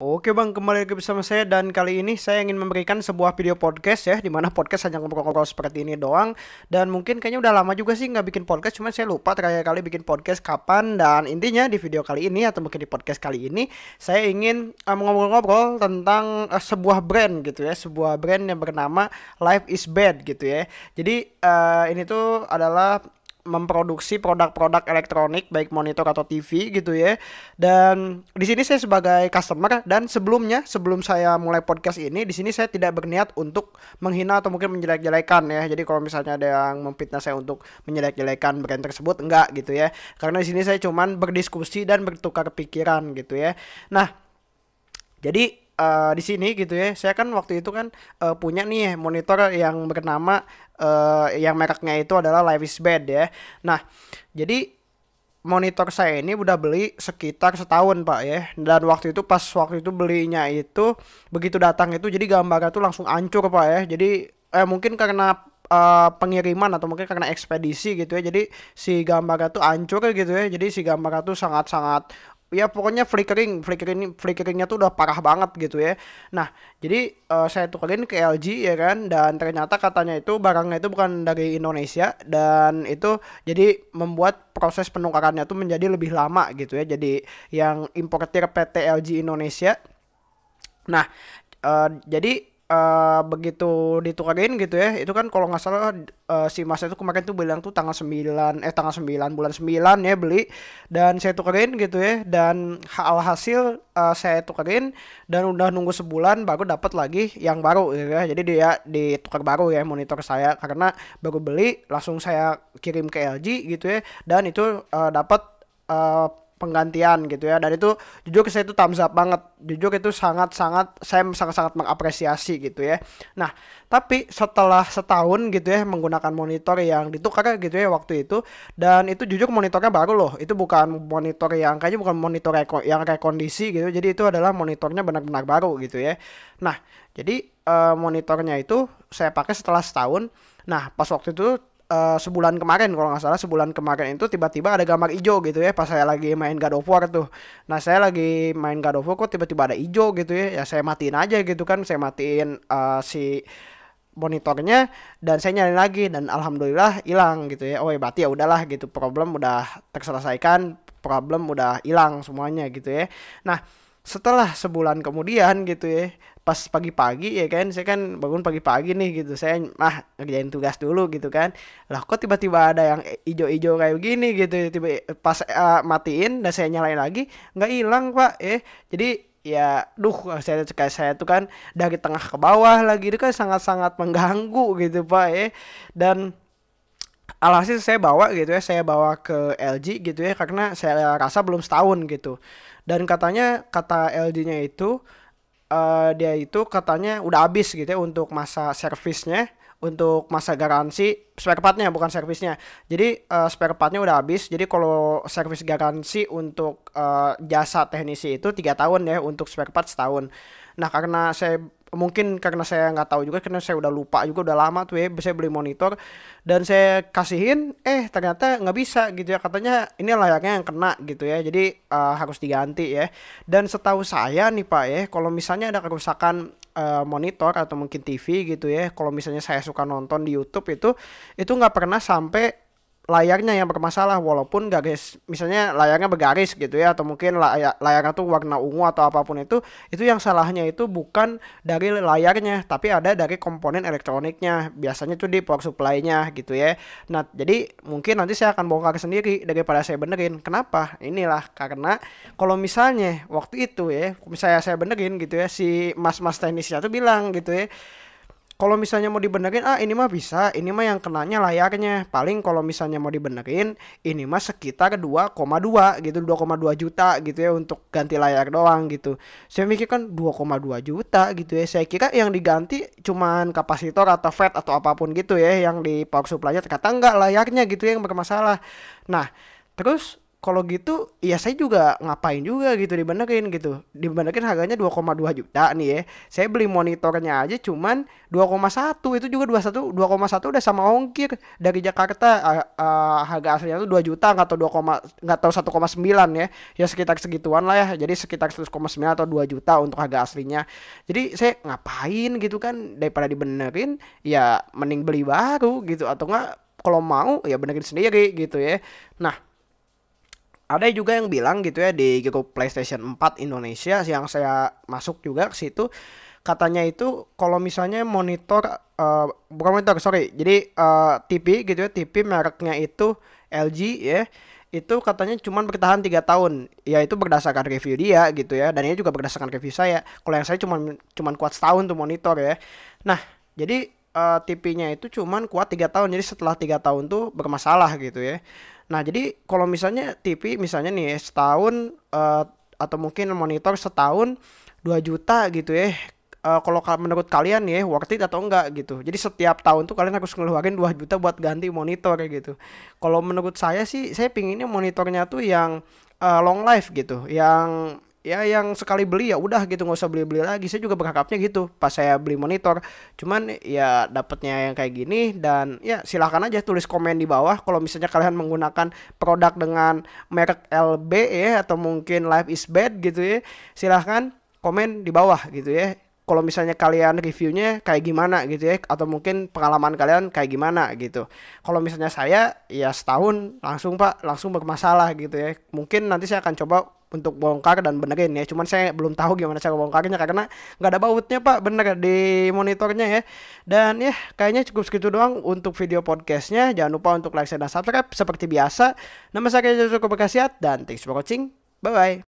Oke bang, kembali lagi bersama saya dan kali ini saya ingin memberikan sebuah video podcast ya Dimana podcast hanya ngobrol-ngobrol seperti ini doang Dan mungkin kayaknya udah lama juga sih nggak bikin podcast Cuman saya lupa terakhir kali bikin podcast kapan Dan intinya di video kali ini atau mungkin di podcast kali ini Saya ingin eh, ngobrol-ngobrol um, tentang uh, sebuah brand gitu ya Sebuah brand yang bernama Life is Bad gitu ya Jadi uh, ini tuh adalah memproduksi produk-produk elektronik baik monitor atau TV gitu ya. Dan di sini saya sebagai customer dan sebelumnya sebelum saya mulai podcast ini di sini saya tidak berniat untuk menghina atau mungkin menjelek-jelekan ya. Jadi kalau misalnya ada yang memfitnah saya untuk menjelek-jelekan brand tersebut enggak gitu ya. Karena di sini saya cuman berdiskusi dan bertukar pikiran gitu ya. Nah, jadi uh, di sini gitu ya saya kan waktu itu kan uh, punya nih monitor yang bernama uh, yang mereknya itu adalah Life is Bad ya nah jadi monitor saya ini udah beli sekitar setahun pak ya dan waktu itu pas waktu itu belinya itu begitu datang itu jadi gambarnya tuh langsung hancur pak ya jadi eh mungkin karena uh, pengiriman atau mungkin karena ekspedisi gitu ya jadi si gambarnya tuh hancur gitu ya jadi si gambarnya itu sangat-sangat ya pokoknya flickering flickering flickeringnya tuh udah parah banget gitu ya nah jadi uh, saya tukerin ke LG ya kan dan ternyata katanya itu barangnya itu bukan dari Indonesia dan itu jadi membuat proses penukarannya tuh menjadi lebih lama gitu ya jadi yang importir PT LG Indonesia nah uh, jadi uh, begitu ditukarin gitu ya itu kan kalau nggak salah uh, si mas itu kemarin tuh bilang tuh tanggal 9 eh tanggal 9 bulan 9 ya beli dan saya tukarin gitu ya dan hal hasil uh, eh, saya tukarin dan udah nunggu sebulan baru dapat lagi yang baru gitu ya jadi dia ditukar baru ya monitor saya karena baru beli langsung saya kirim ke LG gitu ya dan itu uh, dapat uh, penggantian gitu ya dan itu jujur saya itu thumbs up banget jujur itu sangat sangat saya sangat sangat mengapresiasi gitu ya nah tapi setelah setahun gitu ya menggunakan monitor yang ditukar gitu ya waktu itu dan itu jujur monitornya baru loh itu bukan monitor yang kayaknya bukan monitor reko yang rekondisi gitu jadi itu adalah monitornya benar-benar baru gitu ya nah jadi uh, monitornya itu saya pakai setelah setahun nah pas waktu itu uh, sebulan kemarin kalau nggak salah sebulan kemarin itu tiba-tiba ada gambar ijo gitu ya pas saya lagi main God of War tuh nah saya lagi main God of War kok tiba-tiba ada ijo gitu ya ya saya matiin aja gitu kan saya matiin uh, si monitornya dan saya nyalain lagi dan alhamdulillah hilang gitu ya oh ya berarti ya udahlah gitu problem udah terselesaikan problem udah hilang semuanya gitu ya nah setelah sebulan kemudian gitu ya pas pagi-pagi ya kan saya kan bangun pagi-pagi nih gitu saya mah ngerjain tugas dulu gitu kan lah kok tiba-tiba ada yang ijo-ijo kayak begini gitu tiba pas uh, matiin dan saya nyalain lagi nggak hilang pak eh jadi ya duh saya kayak saya tuh kan dari tengah ke bawah lagi itu kan sangat-sangat mengganggu gitu pak eh dan alhasil saya bawa gitu ya saya bawa ke LG gitu ya karena saya rasa belum setahun gitu dan katanya kata LG-nya itu uh, dia itu katanya udah habis gitu ya untuk masa servisnya untuk masa garansi spare partnya bukan servisnya jadi uh, spare partnya udah habis jadi kalau servis garansi untuk uh, jasa teknisi itu tiga tahun ya untuk spare part setahun nah karena saya mungkin karena saya nggak tahu juga karena saya udah lupa juga udah lama tuh ya saya beli monitor dan saya kasihin eh ternyata nggak bisa gitu ya katanya ini layaknya yang kena gitu ya jadi uh, harus diganti ya dan setahu saya nih pak ya kalau misalnya ada kerusakan eh, monitor atau mungkin TV gitu ya kalau misalnya saya suka nonton di YouTube itu itu nggak pernah sampai layarnya yang bermasalah walaupun garis misalnya layarnya bergaris gitu ya atau mungkin layar layarnya tuh warna ungu atau apapun itu itu yang salahnya itu bukan dari layarnya tapi ada dari komponen elektroniknya biasanya tuh di power supply-nya gitu ya nah jadi mungkin nanti saya akan bongkar sendiri daripada saya benerin kenapa inilah karena kalau misalnya waktu itu ya misalnya saya benerin gitu ya si mas-mas teknisnya tuh bilang gitu ya kalau misalnya mau dibenerin ah ini mah bisa ini mah yang kenanya layarnya paling kalau misalnya mau dibenerin ini mah sekitar 2,2 gitu 2,2 juta gitu ya untuk ganti layar doang gitu saya mikir kan 2,2 juta gitu ya saya kira yang diganti cuman kapasitor atau fat atau apapun gitu ya yang di power supply-nya ternyata enggak layarnya gitu ya, yang bermasalah nah terus kalau gitu ya saya juga ngapain juga gitu dibenerin gitu dibenerin harganya 2,2 juta nih ya saya beli monitornya aja cuman 2,1 itu juga 21 2,1 udah sama ongkir dari Jakarta uh, uh, harga aslinya itu 2 juta nggak 2, nggak tahu 1,9 ya ya sekitar segituan lah ya jadi sekitar 1,9 atau 2 juta untuk harga aslinya jadi saya ngapain gitu kan daripada dibenerin ya mending beli baru gitu atau enggak kalau mau ya benerin sendiri gitu ya nah ada juga yang bilang gitu ya di grup PlayStation 4 Indonesia yang saya masuk juga ke situ katanya itu kalau misalnya monitor uh, bukan monitor sorry jadi uh, eh, TV gitu ya TV mereknya itu LG ya itu katanya cuma bertahan tiga tahun ya itu berdasarkan review dia gitu ya dan ini juga berdasarkan review saya kalau yang saya cuma cuma kuat setahun tuh monitor ya nah jadi uh, eh, TV-nya itu cuma kuat tiga tahun jadi setelah tiga tahun tuh bermasalah gitu ya Nah, jadi kalau misalnya TV misalnya nih setahun uh, atau mungkin monitor setahun 2 juta gitu ya. Uh, kalau menurut kalian ya worth it atau enggak gitu. Jadi setiap tahun tuh kalian harus ngeluarin 2 juta buat ganti monitor kayak gitu. Kalau menurut saya sih saya pinginnya monitornya tuh yang uh, long life gitu, yang ya yang sekali beli ya udah gitu nggak usah beli beli lagi saya juga berharapnya gitu pas saya beli monitor cuman ya dapatnya yang kayak gini dan ya silahkan aja tulis komen di bawah kalau misalnya kalian menggunakan produk dengan merek LB ya atau mungkin Life is Bad gitu ya silahkan komen di bawah gitu ya kalau misalnya kalian reviewnya kayak gimana gitu ya atau mungkin pengalaman kalian kayak gimana gitu kalau misalnya saya ya setahun langsung pak langsung bermasalah gitu ya mungkin nanti saya akan coba untuk bongkar dan benerin ya. Cuman saya belum tahu gimana cara bongkarnya karena nggak ada bautnya Pak, bener di monitornya ya. Dan ya kayaknya cukup segitu doang untuk video podcastnya. Jangan lupa untuk like, share, dan subscribe seperti biasa. Nama saya Jojo Bekasiat dan thanks for watching. Bye-bye.